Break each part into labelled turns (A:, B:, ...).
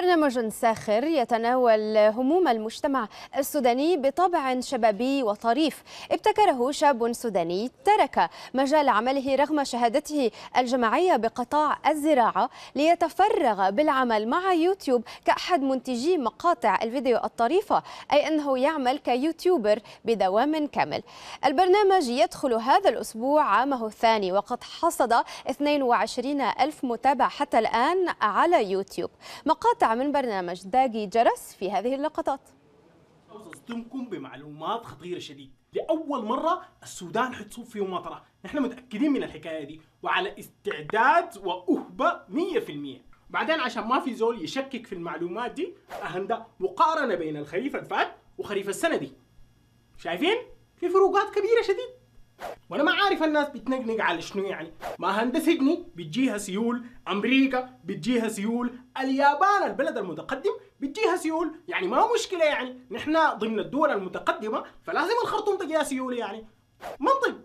A: برنامج ساخر يتناول هموم المجتمع السوداني بطبع شبابي وطريف ابتكره شاب سوداني ترك مجال عمله رغم شهادته الجماعية بقطاع الزراعة ليتفرغ بالعمل مع يوتيوب كأحد منتجي مقاطع الفيديو الطريفة أي أنه يعمل كيوتيوبر بدوام كامل البرنامج يدخل هذا الأسبوع عامه الثاني وقد حصد 22 ألف متابع حتى الآن على يوتيوب مقاطع من برنامج داقي جرس في هذه اللقطات
B: أصدمكم بمعلومات خطيرة شديد لأول مرة السودان حتصوب في مطرة نحن متأكدين من الحكاية دي وعلى استعداد وأهبة 100% بعدين عشان ما في زول يشكك في المعلومات دي أهندا مقارنة بين الخريف الفات وخريف السنة دي شايفين؟ في فروقات كبيرة شديد وانا ما عارف الناس بتنقنق على شنو يعني ما هندسجني بتجيها سيول امريكا بتجيها سيول اليابان البلد المتقدم بتجيها سيول يعني ما مشكله يعني نحن ضمن الدول المتقدمه فلازم الخرطوم تجيها سيول يعني منطق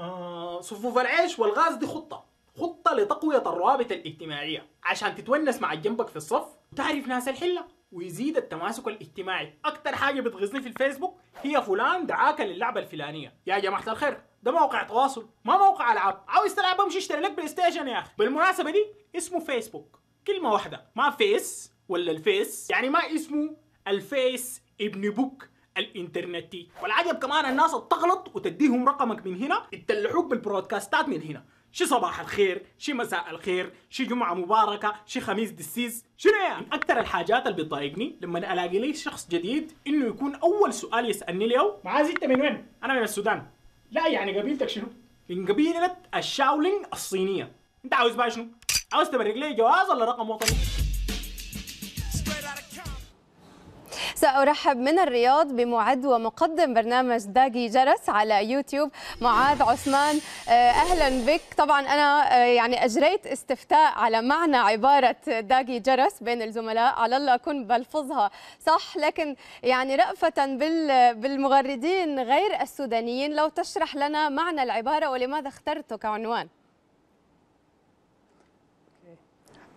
B: آه صفوف العيش والغاز دي خطه خطه لتقويه الروابط الاجتماعيه عشان تتونس مع جنبك في الصف وتعرف ناس الحله ويزيد التماسك الاجتماعي اكتر حاجه بتغيظني في الفيسبوك هي فلان دعاك للعبه الفلانيه يا جماعه الخير ده موقع تواصل ما موقع العاب عاوز تلعب بمشي اشتري لك بلاي ستيشن يا اخي بالمناسبه دي اسمه فيسبوك كلمه واحده ما فيس ولا الفيس يعني ما اسمه الفيس ابن بوك الانترنتي والعجب كمان الناس تغلط وتديهم رقمك من هنا تدلعوك بالبرودكاستات من هنا شي صباح الخير شي مساء الخير شي جمعة مباركة شي خميس دسيس شنو يعني أكثر الحاجات اللي بتضايقني لما ألاقي لي شخص جديد إنه يكون أول سؤال يسألني اليوم معاذ أنت من وين؟ أنا من السودان لا يعني قبيلتك شنو؟ من قبيلة الشاولينج الصينية أنت عاوز بقى شنو؟ عاوز تبرق لي جواز ولا رقم وطني؟
A: سأرحب من الرياض بمعد ومقدم برنامج داجي جرس على يوتيوب معاذ عثمان آه، أهلا بك طبعا أنا آه، يعني أجريت استفتاء على معنى عبارة داجي جرس بين الزملاء على الله أكون بلفظها صح لكن يعني رأفة بالمغردين غير السودانيين لو تشرح لنا معنى العبارة ولماذا اخترته كعنوان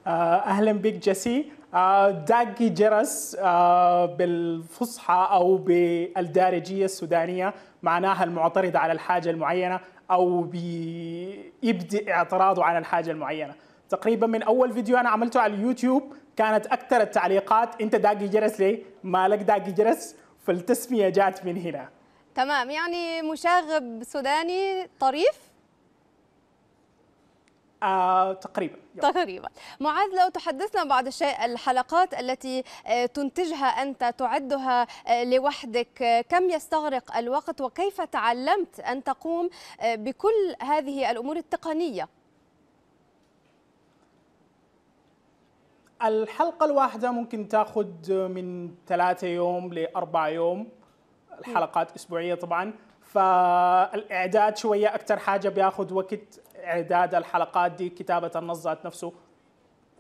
B: آه، اهلا بك جسي آه، داقي جرس آه، بالفصحى او بالدارجيه السودانيه معناها المعترض على الحاجه المعينه او بيبدي اعتراضه على الحاجه المعينه تقريبا من اول فيديو انا عملته على اليوتيوب كانت اكثر التعليقات انت داقي جرس ليه مالك داقي جرس فالتسميه جات من هنا
A: تمام يعني مشاغب سوداني طريف
B: آه، تقريبا
A: تقريبا معاذ لو تحدثنا بعض الشيء الحلقات التي آه، تنتجها أنت تعدها آه، لوحدك آه، كم يستغرق الوقت وكيف تعلمت أن تقوم بكل هذه الأمور التقنية
B: الحلقة الواحدة ممكن تاخذ من ثلاثة يوم لأربعة يوم الحلقات أسبوعية طبعا فالإعداد شوية أكثر حاجة بياخذ وقت اعداد الحلقات دي كتابه النص ذات نفسه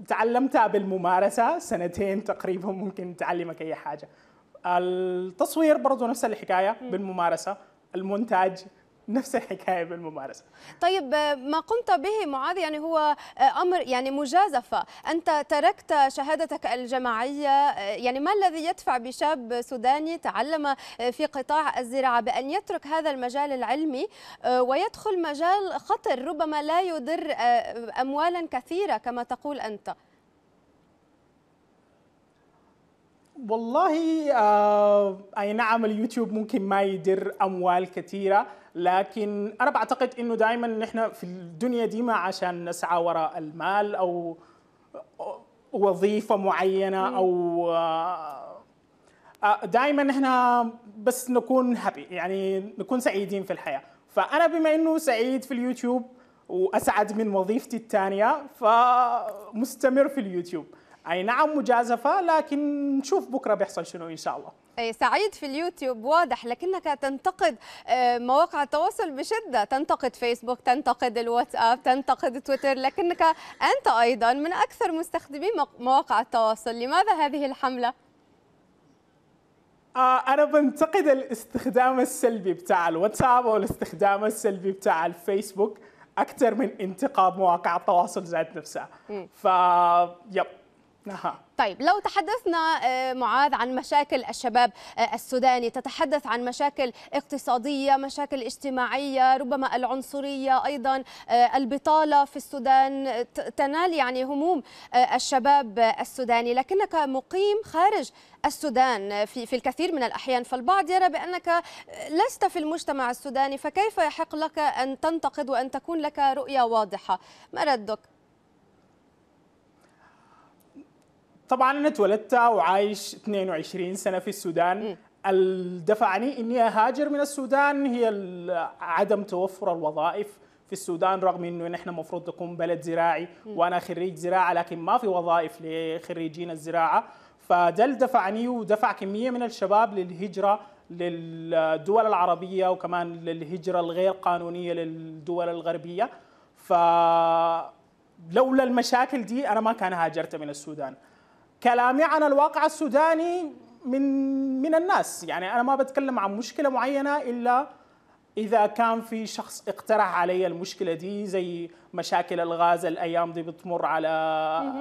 B: تعلمتها بالممارسه سنتين تقريبا ممكن تعلمك اي حاجه التصوير برضه نفس الحكايه بالممارسه المونتاج نفس الحكايه بالممارسه.
A: طيب ما قمت به معاذ يعني هو امر يعني مجازفه، انت تركت شهادتك الجماعيه يعني ما الذي يدفع بشاب سوداني تعلم في قطاع الزراعه بان يترك هذا المجال العلمي ويدخل مجال خطر ربما لا يدر اموالا كثيره كما تقول انت.
B: والله آه اي نعم اليوتيوب ممكن ما يدر اموال كثيره لكن انا بعتقد انه دائما نحن في الدنيا دي ما عشان نسعى وراء المال او وظيفه معينه او آه، آه، دائما نحن بس نكون هابي يعني نكون سعيدين في الحياه فانا بما انه سعيد في اليوتيوب واسعد من وظيفتي الثانيه فمستمر في اليوتيوب اي نعم مجازفه لكن نشوف بكره بيحصل شنو ان شاء الله
A: سعيد في اليوتيوب واضح لكنك تنتقد آه، مواقع التواصل بشده تنتقد فيسبوك تنتقد الواتساب تنتقد تويتر لكنك انت ايضا من اكثر مستخدمي مواقع التواصل لماذا هذه الحمله
B: آه، أنا بنتقد الاستخدام السلبي بتاع الواتساب أو الاستخدام السلبي بتاع الفيسبوك أكثر من انتقاد مواقع التواصل ذات نفسها. ف يب نعم
A: طيب لو تحدثنا آه، معاذ عن مشاكل الشباب آه، السوداني تتحدث عن مشاكل اقتصادية مشاكل اجتماعية ربما العنصرية أيضا آه، البطالة في السودان تنال يعني هموم الشباب السوداني لكنك مقيم خارج السودان في في الكثير من الأحيان فالبعض يرى بأنك لست في المجتمع السوداني فكيف يحق لك أن تنتقد وأن تكون لك رؤية واضحة ما ردك
B: طبعا انا اتولدت وعايش 22 سنه في السودان الدفعني دفعني اني اهاجر من السودان هي عدم توفر الوظائف في السودان رغم انه نحن المفروض تكون بلد زراعي وانا خريج زراعه لكن ما في وظائف لخريجين الزراعه فده اللي دفعني ودفع كميه من الشباب للهجره للدول العربيه وكمان للهجره الغير قانونيه للدول الغربيه ف لولا المشاكل دي انا ما كان هاجرت من السودان كلامي عن الواقع السوداني من من الناس يعني انا ما بتكلم عن مشكله معينه الا اذا كان في شخص اقترح علي المشكله دي زي مشاكل الغاز الايام دي بتمر على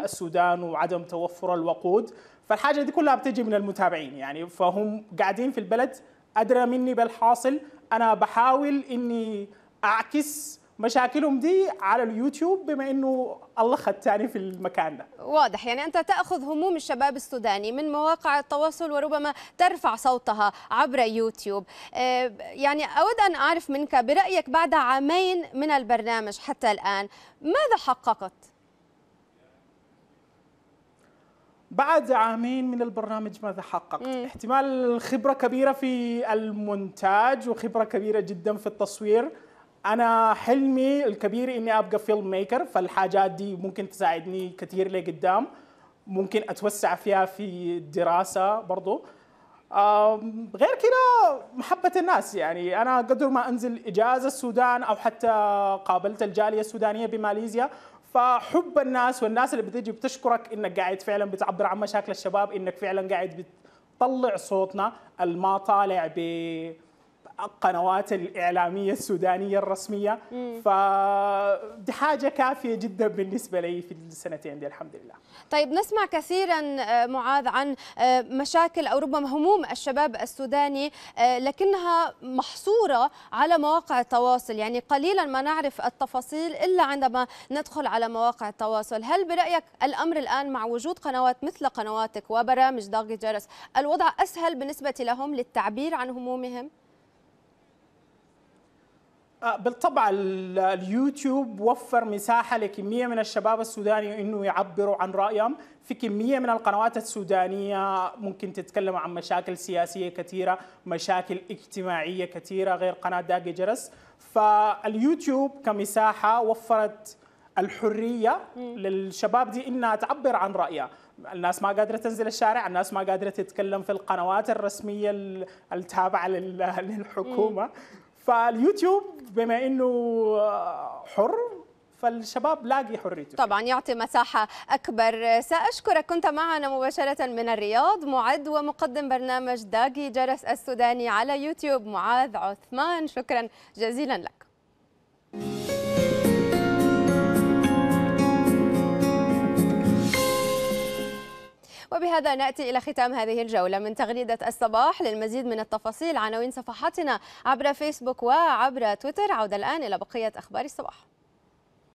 B: السودان وعدم توفر الوقود فالحاجه دي كلها بتجي من المتابعين يعني فهم قاعدين في البلد ادرى مني بالحاصل انا بحاول اني اعكس مشاكلهم دي على اليوتيوب بما انه الله ختاني في المكان ده
A: واضح يعني انت تاخذ هموم الشباب السوداني من مواقع التواصل وربما ترفع صوتها عبر يوتيوب آه، يعني اود ان اعرف منك برايك بعد عامين من البرنامج حتى الان ماذا حققت
B: بعد عامين من البرنامج ماذا حققت؟ مم. احتمال خبره كبيره في المونتاج وخبره كبيره جدا في التصوير انا حلمي الكبير اني ابقى فيلم ميكر فالحاجات دي ممكن تساعدني كثير لقدام ممكن اتوسع فيها في الدراسه برضو غير كده محبة الناس يعني أنا قدر ما أنزل إجازة السودان أو حتى قابلت الجالية السودانية بماليزيا فحب الناس والناس اللي بتجي بتشكرك انك قاعد فعلا بتعبر عن مشاكل الشباب انك فعلا قاعد بتطلع صوتنا الما طالع ب القنوات الإعلامية السودانية الرسمية فدي حاجة كافية جدا بالنسبة لي في السنتين دي الحمد لله
A: طيب نسمع كثيرا آه، معاذ عن آه، مشاكل أو ربما هموم الشباب السوداني آه، لكنها محصورة على مواقع التواصل يعني قليلا ما نعرف التفاصيل إلا عندما ندخل على مواقع التواصل هل برأيك الأمر الآن مع وجود قنوات مثل قنواتك وبرامج داغي جرس الوضع أسهل بالنسبة لهم للتعبير عن همومهم؟
B: آه، بالطبع اليوتيوب وفر مساحة لكمية من الشباب السوداني أنه يعبروا عن رأيهم في كمية من القنوات السودانية ممكن تتكلم عن مشاكل سياسية كثيرة مشاكل اجتماعية كثيرة غير قناة داقي جرس فاليوتيوب كمساحة وفرت الحريه للشباب دي انها تعبر عن رايها الناس ما قادره تنزل الشارع الناس ما قادره تتكلم في القنوات الرسميه التابعه للحكومه فاليوتيوب بما انه آه، حر فالشباب لاقي حريته
A: طبعا يعطي مساحة أكبر سأشكرك كنت معنا مباشرة من الرياض معد ومقدم برنامج داقي جرس السوداني على يوتيوب معاذ عثمان شكرا جزيلا لك وبهذا نأتي إلى ختام هذه الجولة من تغريدة الصباح للمزيد من التفاصيل عناوين صفحاتنا عبر فيسبوك وعبر تويتر عودة الآن إلى بقية أخبار الصباح